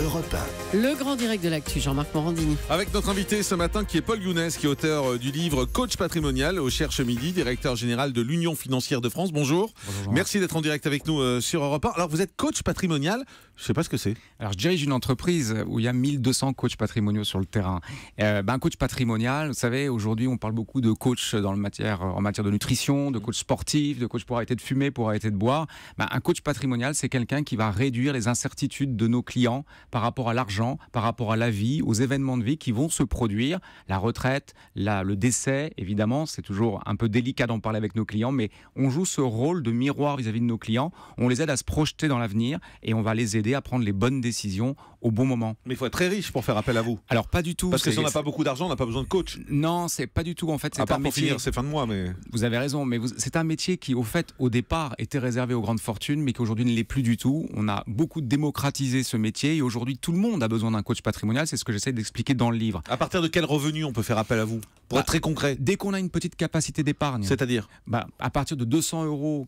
Europe 1. Le grand direct de l'actu, Jean-Marc Morandini. Avec notre invité ce matin qui est Paul Younes, qui est auteur euh, du livre Coach patrimonial au Cherche Midi, directeur général de l'Union financière de France. Bonjour. Merci d'être en direct avec nous euh, sur Europe 1. Alors vous êtes coach patrimonial, je ne sais pas ce que c'est. Alors je dirige une entreprise où il y a 1200 coachs patrimoniaux sur le terrain. Euh, ben, un coach patrimonial, vous savez, aujourd'hui on parle beaucoup de coach dans le matière, en matière de nutrition, de coach sportif, de coach pour arrêter de fumer, pour arrêter de boire. Ben, un coach patrimonial, c'est quelqu'un qui va réduire les incertitudes de nos clients par rapport à l'argent, par rapport à la vie, aux événements de vie qui vont se produire. La retraite, le décès, évidemment, c'est toujours un peu délicat d'en parler avec nos clients, mais on joue ce rôle de miroir vis-à-vis de nos clients. On les aide à se projeter dans l'avenir et on va les aider à prendre les bonnes décisions au bon moment. Mais il faut être très riche pour faire appel à vous. Alors pas du tout. Parce que si on n'a pas beaucoup d'argent, on n'a pas besoin de coach. Non, c'est pas du tout. En fait, c'est un métier. Pour finir, fin de mois, mais vous avez raison. Mais c'est un métier qui, au fait, au départ, était réservé aux grandes fortunes, mais qui aujourd'hui ne l'est plus du tout. On a beaucoup démocratisé ce métier et aujourd'hui, tout le monde a besoin d'un coach patrimonial. C'est ce que j'essaie d'expliquer dans le livre. À partir de quel revenu on peut faire appel à vous Pour bah, être très concret. Dès qu'on a une petite capacité d'épargne. C'est-à-dire bah, À partir de 200 euros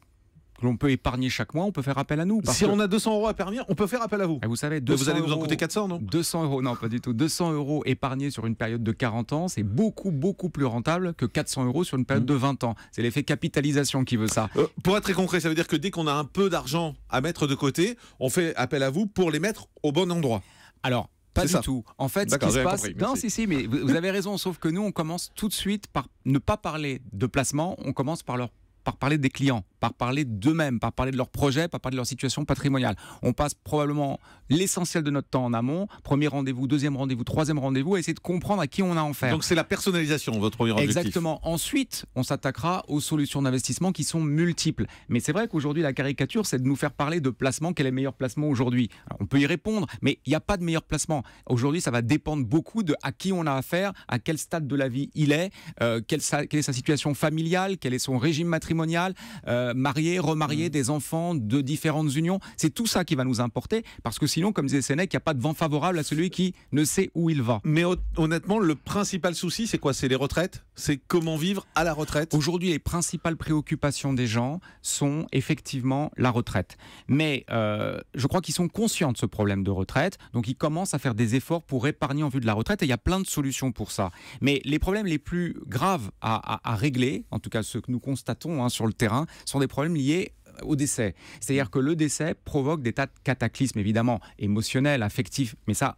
que l'on peut épargner chaque mois, on peut faire appel à nous. si on a 200 euros à épargner, on peut faire appel à vous. Eh, vous savez, vous allez nous en coûter 400, non 200 euros, non, pas du tout. 200 euros épargnés sur une période de 40 ans, c'est beaucoup, beaucoup plus rentable que 400 euros sur une période mm. de 20 ans. C'est l'effet capitalisation qui veut ça. Euh, pour être très concret, ça veut dire que dès qu'on a un peu d'argent à mettre de côté, on fait appel à vous pour les mettre au bon endroit. Alors, pas du tout. En fait, ce qui se passe. non, si, si, mais vous avez raison. Sauf que nous, on commence tout de suite par ne pas parler de placement. On commence par leur par parler des clients, par parler d'eux-mêmes, par parler de leurs projets, par parler de leur situation patrimoniale. On passe probablement l'essentiel de notre temps en amont, premier rendez-vous, deuxième rendez-vous, troisième rendez-vous, à essayer de comprendre à qui on a en faire. Donc c'est la personnalisation, votre premier objectif. Exactement. Ensuite, on s'attaquera aux solutions d'investissement qui sont multiples. Mais c'est vrai qu'aujourd'hui, la caricature, c'est de nous faire parler de placement. Quel est le meilleur placement aujourd'hui On peut y répondre, mais il n'y a pas de meilleur placement. Aujourd'hui, ça va dépendre beaucoup de à qui on a affaire, à quel stade de la vie il est, euh, quelle est sa situation familiale, quel est son régime matrimonial monial euh, mm. des enfants de différentes unions. C'est tout ça qui va nous importer, parce que sinon, comme disait Sénèque, il n'y a pas de vent favorable à celui qui ne sait où il va. Mais honnêtement, le principal souci, c'est quoi C'est les retraites C'est comment vivre à la retraite Aujourd'hui, les principales préoccupations des gens sont effectivement la retraite. Mais euh, je crois qu'ils sont conscients de ce problème de retraite, donc ils commencent à faire des efforts pour épargner en vue de la retraite, et il y a plein de solutions pour ça. Mais les problèmes les plus graves à, à régler, en tout cas ceux que nous constatons, Hein, sur le terrain, sont des problèmes liés euh, au décès. C'est-à-dire que le décès provoque des tas de cataclysmes, évidemment, émotionnels, affectifs, mais ça,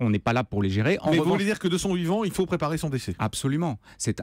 on n'est pas là pour les gérer. En mais vous voulez dire que de son vivant, il faut préparer son décès Absolument. C'est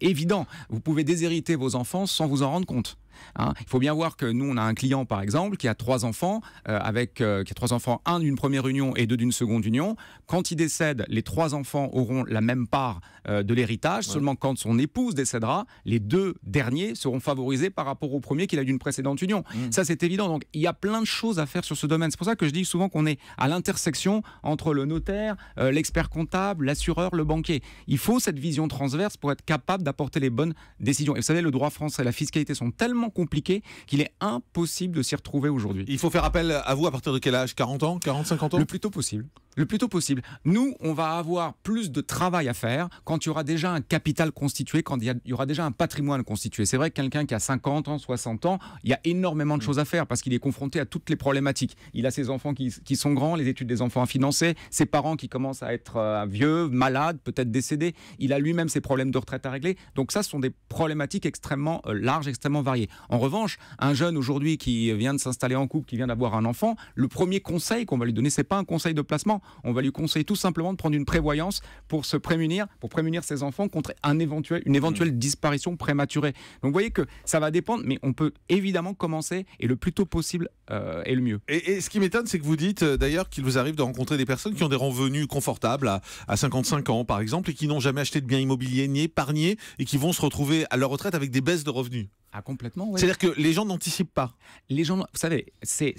évident. Vous pouvez déshériter vos enfants sans vous en rendre compte. Hein. Il faut bien voir que nous, on a un client, par exemple, qui a trois enfants, euh, avec, euh, qui a trois enfants, un d'une première union et deux d'une seconde union. Quand il décède, les trois enfants auront la même part euh, de l'héritage. Seulement quand son épouse décédera, les deux derniers seront favorisés par rapport au premier qu'il a d'une précédente union. Mmh. Ça, c'est évident. Donc, il y a plein de choses à faire sur ce domaine. C'est pour ça que je dis souvent qu'on est à l'intersection entre le notaire, l'expert comptable, l'assureur, le banquier. Il faut cette vision transverse pour être capable d'apporter les bonnes décisions. Et vous savez, le droit français et la fiscalité sont tellement compliqué qu'il est impossible de s'y retrouver aujourd'hui. Il faut faire appel à vous à partir de quel âge 40 ans 40, 50 ans Le plus tôt possible le plus tôt possible. Nous, on va avoir plus de travail à faire quand il y aura déjà un capital constitué, quand il y, aura déjà un patrimoine constitué. C'est vrai que quelqu'un qui a 50 ans, 60 ans, il y a énormément de mm. choses à faire parce qu'il est confronté à toutes les problématiques. Il a ses enfants qui, sont grands, les études des enfants à financer, ses parents qui commencent à être euh, vieux, malades, peut-être décédés. Il a lui-même ses problèmes de retraite à régler. Donc ça, ce sont des problématiques extrêmement euh, larges, extrêmement variées. En revanche, un jeune aujourd'hui qui vient de s'installer en couple, qui vient d'avoir un enfant, le premier conseil qu'on va lui donner, c'est pas un conseil de placement, on va lui conseiller tout simplement de prendre une prévoyance pour se prémunir, pour prémunir ses enfants contre une éventuelle mmh. disparition prématurée. Donc vous voyez que ça va dépendre, mais on peut évidemment commencer et le plus tôt possible est euh, le mieux. Et, ce qui m'étonne, c'est que vous dites euh, d'ailleurs qu'il vous arrive de rencontrer des personnes qui ont des revenus confortables à, à 55 ans par exemple et qui n'ont jamais acheté de biens immobiliers ni épargné et qui vont se retrouver à leur retraite avec des baisses de revenus. Ah, complètement, C'est-à-dire que les gens n'anticipent pas. Les gens, vous savez, c'est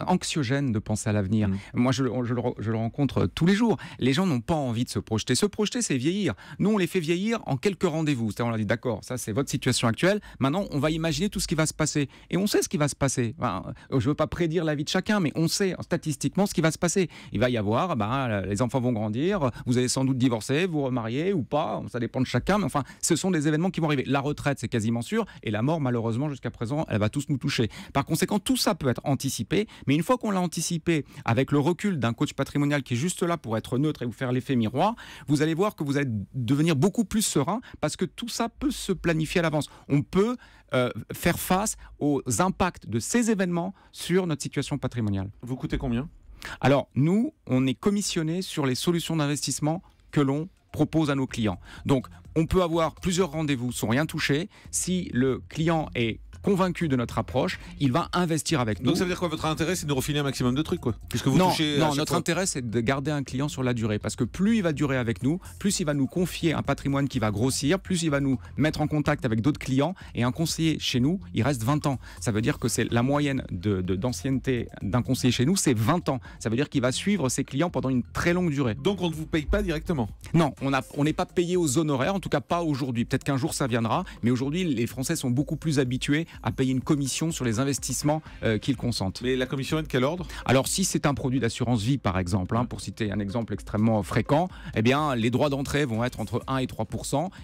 anxiogène de penser à l'avenir. Mm. Moi, je, le, rencontre euh, tous les jours. Les gens n'ont pas envie de se projeter. Se projeter, c'est vieillir. Nous, on les fait vieillir en quelques rendez-vous. C'est-à-dire, on leur dit, d'accord, ça, c'est votre situation actuelle. Maintenant, on va imaginer tout ce qui va se passer. Et on sait ce qui va se passer. Euh, je veux pas prédire la vie de chacun, mais on sait statistiquement ce qui va se passer. Il va y avoir, bah, les enfants vont grandir, vous allez sans doute divorcer, vous remarier ou pas. Ça dépend de chacun. Mais enfin, ce sont des événements qui vont arriver. La retraite, c'est quasiment sûr la mort, malheureusement, jusqu'à présent, elle va tous nous toucher. Par conséquent, tout ça peut être anticipé, mais une fois qu'on l'a anticipé avec le recul d'un coach patrimonial qui est juste là pour être neutre et vous faire l'effet miroir, vous allez voir que vous allez devenir beaucoup plus serein parce que tout ça peut se planifier à l'avance. On peut euh, faire face aux impacts de ces événements sur notre situation patrimoniale. Vous coûtez combien alors, nous, on est commissionné sur les solutions d'investissement que l'on propose à nos clients. Donc, on peut avoir plusieurs rendez-vous sans rien toucher. Si le client est convaincu de notre approche, il va investir avec nous. Donc ça veut dire quoi Votre intérêt, c'est de nous refiler un maximum de trucs, quoi Puisque vous non, touchez Non, notre intérêt, c'est de garder un client sur la durée. Parce que plus il va durer avec nous, plus il va nous confier un patrimoine qui va grossir, plus il va nous mettre en contact avec d'autres clients. Et un conseiller chez nous, il reste 20 ans. Ça veut dire que c'est la moyenne d'ancienneté de, d'ancienneté d'un conseiller chez nous, c'est 20 ans. Ça veut dire qu'il va suivre ses clients pendant une très longue durée. Donc on ne vous paye pas directement Non, on n'est on pas payé aux honoraires, en tout cas pas aujourd'hui. Peut-être qu'un jour ça viendra, mais aujourd'hui les Français sont beaucoup plus habitués à payer une commission sur les investissements euh, qu'ils consentent. Mais la commission est de quel ordre Alors, si c'est un produit d'assurance vie, par exemple, hein, pour citer un exemple extrêmement fréquent, eh bien, les droits d'entrée vont être entre 1 et 3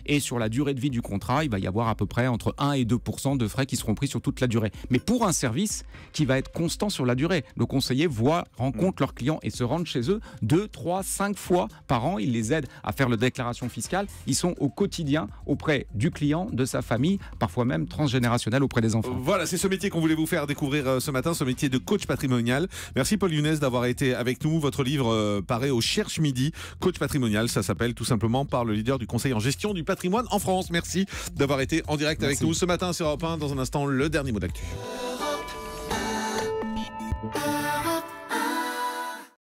et sur la durée de vie du contrat, il va y avoir à peu près entre 1 et 2 de frais qui seront pris sur toute la durée. Mais pour un service qui va être constant sur la durée, le conseiller voit, rencontre leurs clients et se rendent chez eux 2, 3, 5 fois par an. Il les aide à faire la déclaration fiscale. Ils sont au quotidien auprès du client, de sa famille, parfois même transgénérationnel auprès enfants. Voilà, c'est ce métier qu'on voulait vous faire découvrir euh, ce matin, ce métier de coach patrimonial. Merci Paul Younes d'avoir été avec nous. Votre livre euh, paraît au Cherche Midi, Coach patrimonial, ça s'appelle tout simplement par le leader du Conseil en gestion du patrimoine en France. Merci d'avoir été en direct avec nous ce matin sur Europe Dans un instant, le dernier mot d'actu.